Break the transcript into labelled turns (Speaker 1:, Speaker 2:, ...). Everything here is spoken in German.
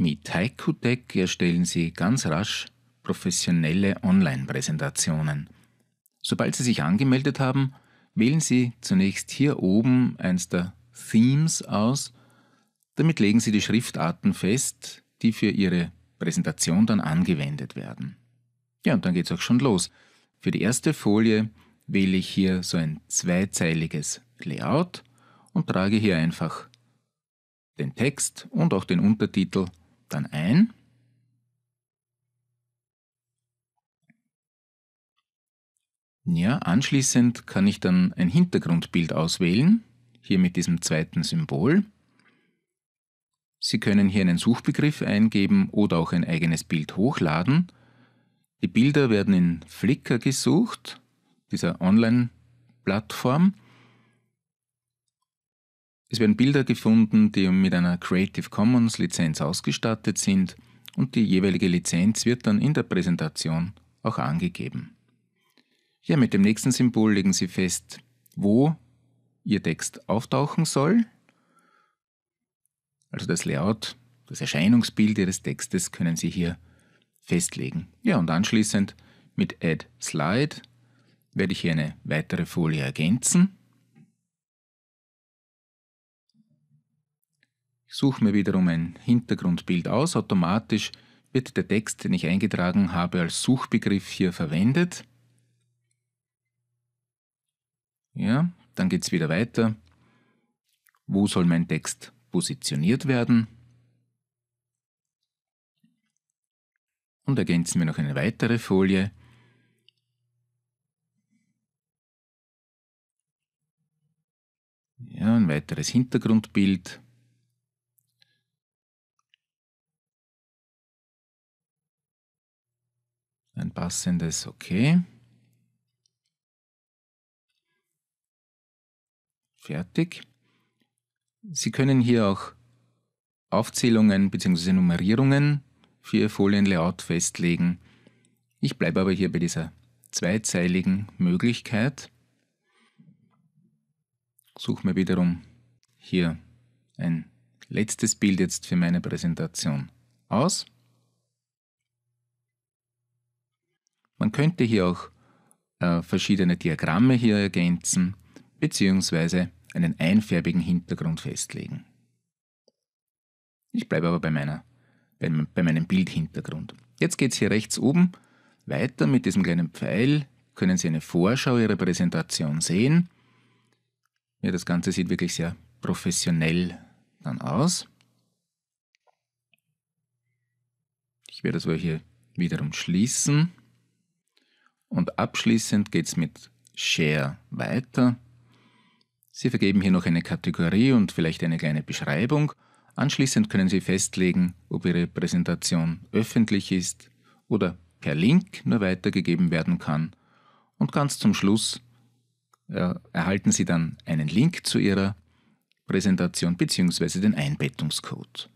Speaker 1: Mit Haiku Tech erstellen Sie ganz rasch professionelle Online-Präsentationen. Sobald Sie sich angemeldet haben, wählen Sie zunächst hier oben eins der Themes aus. Damit legen Sie die Schriftarten fest, die für Ihre Präsentation dann angewendet werden. Ja, und dann geht es auch schon los. Für die erste Folie wähle ich hier so ein zweizeiliges Layout und trage hier einfach den Text und auch den Untertitel dann ein. Ja, anschließend kann ich dann ein Hintergrundbild auswählen, hier mit diesem zweiten Symbol. Sie können hier einen Suchbegriff eingeben oder auch ein eigenes Bild hochladen. Die Bilder werden in Flickr gesucht, dieser Online-Plattform. Es werden Bilder gefunden, die mit einer Creative Commons Lizenz ausgestattet sind und die jeweilige Lizenz wird dann in der Präsentation auch angegeben. Ja, mit dem nächsten Symbol legen Sie fest, wo Ihr Text auftauchen soll. Also das Layout, das Erscheinungsbild Ihres Textes können Sie hier festlegen. Ja, und anschließend mit Add Slide werde ich hier eine weitere Folie ergänzen. Ich suche mir wiederum ein Hintergrundbild aus. Automatisch wird der Text, den ich eingetragen habe, als Suchbegriff hier verwendet. Ja, dann geht es wieder weiter. Wo soll mein Text positioniert werden? Und ergänzen wir noch eine weitere Folie. Ja, ein weiteres Hintergrundbild. ein passendes OK. Fertig. Sie können hier auch Aufzählungen bzw. Nummerierungen für Ihr Folienlayout festlegen. Ich bleibe aber hier bei dieser zweizeiligen Möglichkeit. Suche mir wiederum hier ein letztes Bild jetzt für meine Präsentation aus. Man könnte hier auch äh, verschiedene Diagramme hier ergänzen bzw. einen einfärbigen Hintergrund festlegen. Ich bleibe aber bei, meiner, bei, bei meinem Bildhintergrund. Jetzt geht es hier rechts oben weiter mit diesem kleinen Pfeil. Können Sie eine Vorschau Ihrer Präsentation sehen. Ja, das Ganze sieht wirklich sehr professionell dann aus. Ich werde das wohl hier wiederum schließen. Und abschließend geht es mit Share weiter. Sie vergeben hier noch eine Kategorie und vielleicht eine kleine Beschreibung. Anschließend können Sie festlegen, ob Ihre Präsentation öffentlich ist oder per Link nur weitergegeben werden kann. Und ganz zum Schluss äh, erhalten Sie dann einen Link zu Ihrer Präsentation bzw. den Einbettungscode.